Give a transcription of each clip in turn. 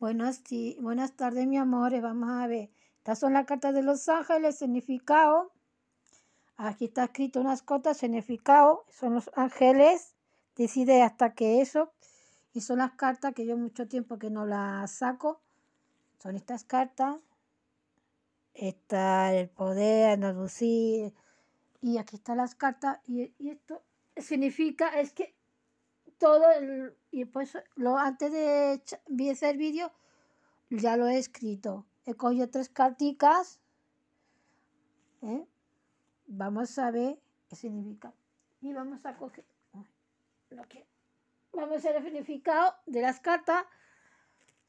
Buenas, buenas tardes, mi amor, eh, Vamos a ver. Estas son las cartas de los ángeles, significado. Aquí está escrito unas cotas, significado. Son los ángeles. Decide hasta que eso. Y son las cartas que yo mucho tiempo que no las saco. Son estas cartas. Está el poder, no lucir. Y aquí están las cartas. y esto significa es que todo, y pues lo, antes de hacer el vídeo, ya lo he escrito. He cogido tres carticas. ¿eh? Vamos a ver qué significa. Y vamos a coger... lo que Vamos a ver el significado de las cartas.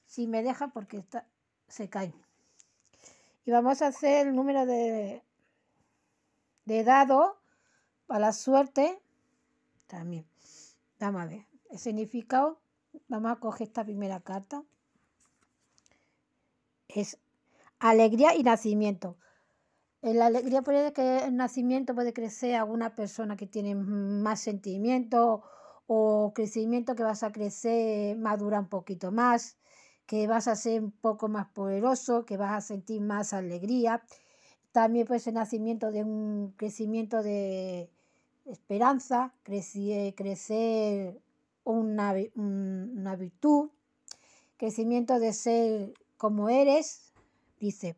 Si me deja, porque está, se cae Y vamos a hacer el número de, de dado para la suerte también. Vamos a ver significado, vamos a coger esta primera carta, es alegría y nacimiento. En la alegría puede que el nacimiento puede crecer alguna persona que tiene más sentimiento o crecimiento que vas a crecer, madura un poquito más, que vas a ser un poco más poderoso, que vas a sentir más alegría. También puede ser nacimiento de un crecimiento de esperanza, crecer, crecer una, virtud, crecimiento de ser como eres, dice,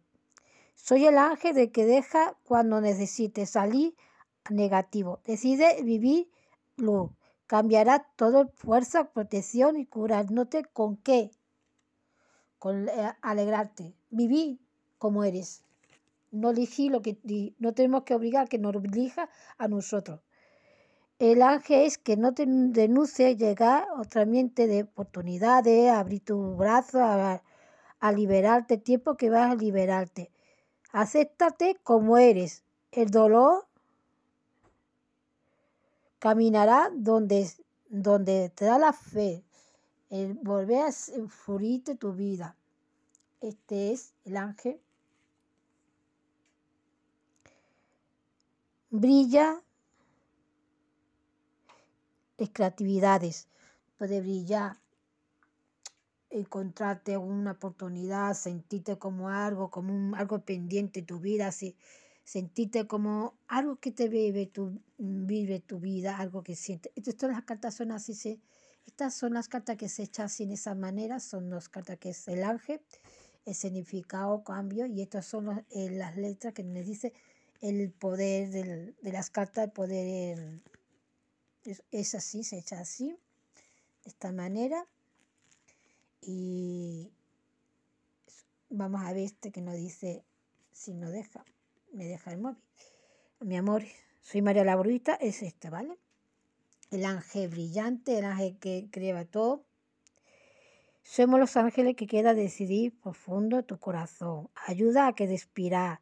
soy el ángel de que deja cuando necesites salir negativo. Decide vivir Cambiará todo fuerza, protección y curándote con qué? Con eh, alegrarte. Vivir como eres. No elegí lo que no tenemos que obligar que nos elija a nosotros. El ángel es que no te denuncie. llegar otra miente de oportunidades, abrir tu brazo, a, liberarte tiempo que vas a liberarte. Acéptate como eres. El dolor caminará donde, donde te da la fe. El volver a furirte tu vida. Este es el ángel. Brilla de creatividades, poder brillar, encontrarte una oportunidad, sentirte como algo, como un, algo pendiente de tu vida, así, sentirte como algo que te vive tu, vive tu vida, algo que siente, las cartas son así, estas son las cartas que se echan así en esa manera, son las cartas que es el ángel, el significado, cambio, y estas son eh, las letras que nos dice el poder de las cartas, el poder... en es así, se echa así, de esta manera. Y vamos a ver este que nos dice si no deja, me deja el móvil. Mi amor, soy María la es este, ¿vale? El ángel brillante, el ángel que crea todo. Somos los ángeles que queda decidir profundo tu corazón. Ayuda a que despira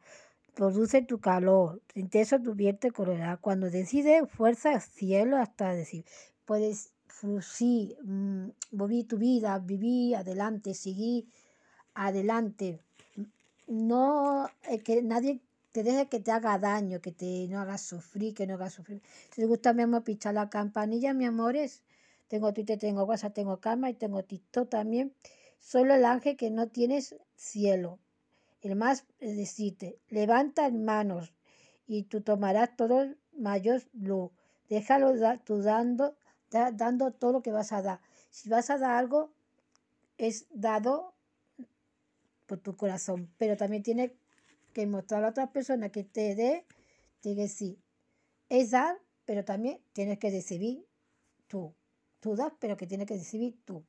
produce tu calor, intenso tu vierte colorada. Cuando decides, fuerza cielo hasta decir, puedes fluir, mm, vivir tu vida, vivir adelante, seguir adelante. No, eh, que nadie te deje que te haga daño, que te no haga sufrir, que no haga sufrir. Si te gusta, mi amor, pichar la campanilla, mi amores. Tengo Twitter, tengo WhatsApp, tengo cama y tengo TikTok también. Solo el ángel que no tienes cielo. El más decite, levanta manos y tú tomarás todo mayor lo. Déjalo tú dando, dando todo lo que vas a dar. Si vas a dar algo, es dado por tu corazón, pero también tienes que mostrar a otra persona que te dé, te sí. Es dar, pero también tienes que recibir tú. Tú das, pero que tienes que recibir tú.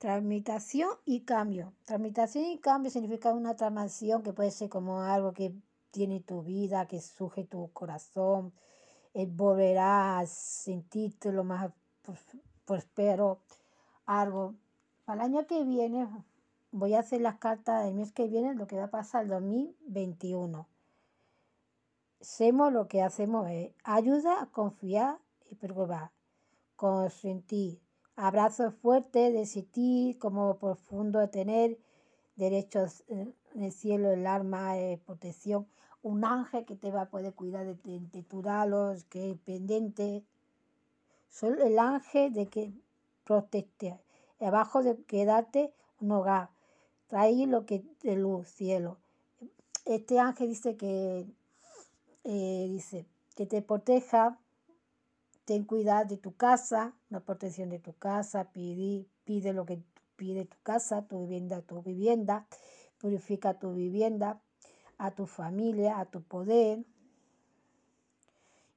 tramitación y cambio. tramitación y cambio significa una transmisión que puede ser como algo que tiene tu vida, que surge tu corazón. Eh, volverás a sentirte lo más prospero, algo. Para el año que viene voy a hacer las cartas del mes que viene, lo que va a pasar el 2021. Hacemos lo que hacemos ayuda eh, ayuda, confiar y preocupar, consentir, Abrazo fuerte de sentir como profundo tener derechos en el cielo, el arma, de protección. Un ángel que te va a poder cuidar de, de, de que es pendiente. Soy el ángel de que proteja Abajo de quedarte un hogar. Trae lo que de luz, cielo. Este ángel dice que eh, dice que te proteja ten cuidado de tu casa, la protección de tu casa, pide, pide lo que pide tu casa, tu vivienda, tu vivienda, purifica tu vivienda, a tu familia, a tu poder,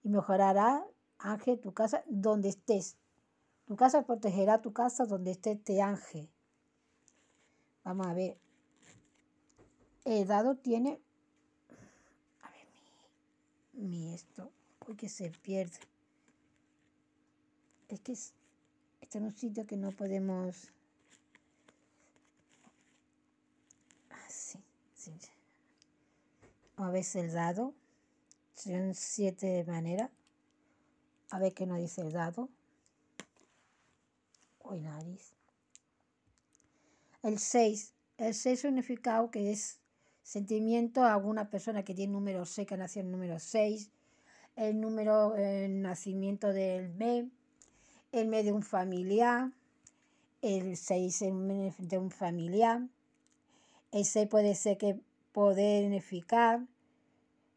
y mejorará, ángel, tu casa donde estés. Tu casa protegerá tu casa donde esté este ángel. Vamos a ver. El dado tiene... A ver, mi, mi esto, porque se pierde es que es, está en un sitio que no podemos... Ah, sí, a veces el dado. Son siete maneras. A ver que no dice el dado. Uy, nariz. El 6. El 6 significado que es sentimiento a alguna persona que tiene número 6, que nació en número 6. El número eh, nacimiento del B el mes de un familiar, el 6 de un familiar, el 6 puede ser que poder significar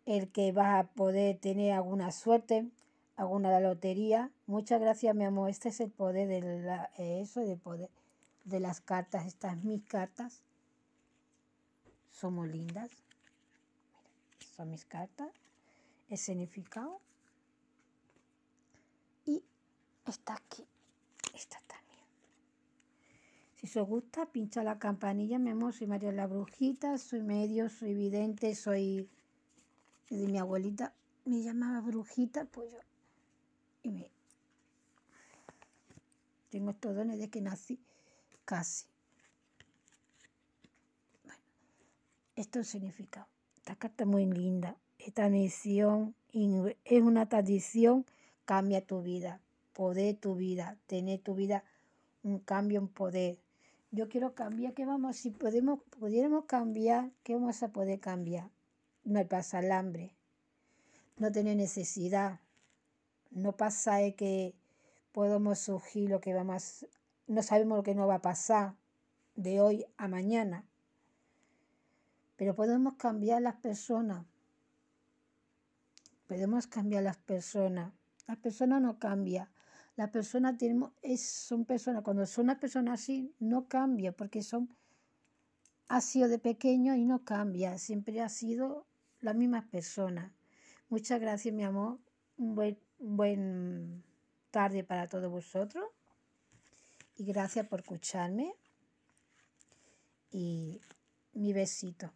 el que va a poder tener alguna suerte, alguna de lotería. Muchas gracias, mi amor. Este es el poder de eso, de poder de las cartas. Estas mis cartas. Somos lindas. son mis cartas. es significado está aquí. está también. Si os gusta, pincha la campanilla, mi amor. Soy María la Brujita, soy medio, soy vidente, soy... De mi abuelita me llamaba Brujita, pues yo... Y me... Tengo estos dones desde que nací, casi. Bueno, esto significa. Esta carta es muy linda. Esta misión es una tradición, cambia tu vida poder tu vida, tener tu vida un cambio en poder. Yo quiero cambiar, ¿qué vamos? Si podemos, pudiéramos cambiar, ¿qué vamos a poder cambiar? No pasa el hambre, no tener necesidad, no pasa que podemos surgir lo que vamos, no sabemos lo que nos va a pasar de hoy a mañana, pero podemos cambiar las personas, podemos cambiar las personas, las personas no cambian la persona es, son personas, cuando son una persona así, no cambia, porque son, ha sido de pequeño y no cambia, siempre ha sido la misma persona. Muchas gracias, mi amor. Un buen, buen tarde para todos vosotros. Y gracias por escucharme. Y mi besito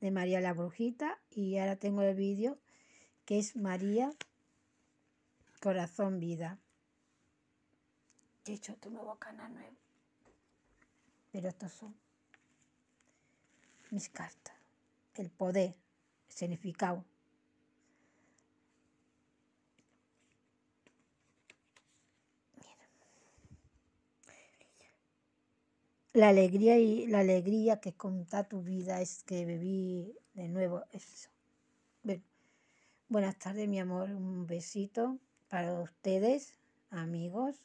de María la Brujita. Y ahora tengo el vídeo que es María Corazón Vida. he hecho tu nuevo canal nuevo. Pero estos son mis cartas. El poder, el significado. la alegría y la alegría que conta tu vida es que viví de nuevo eso. buenas tardes, mi amor, un besito para ustedes, amigos,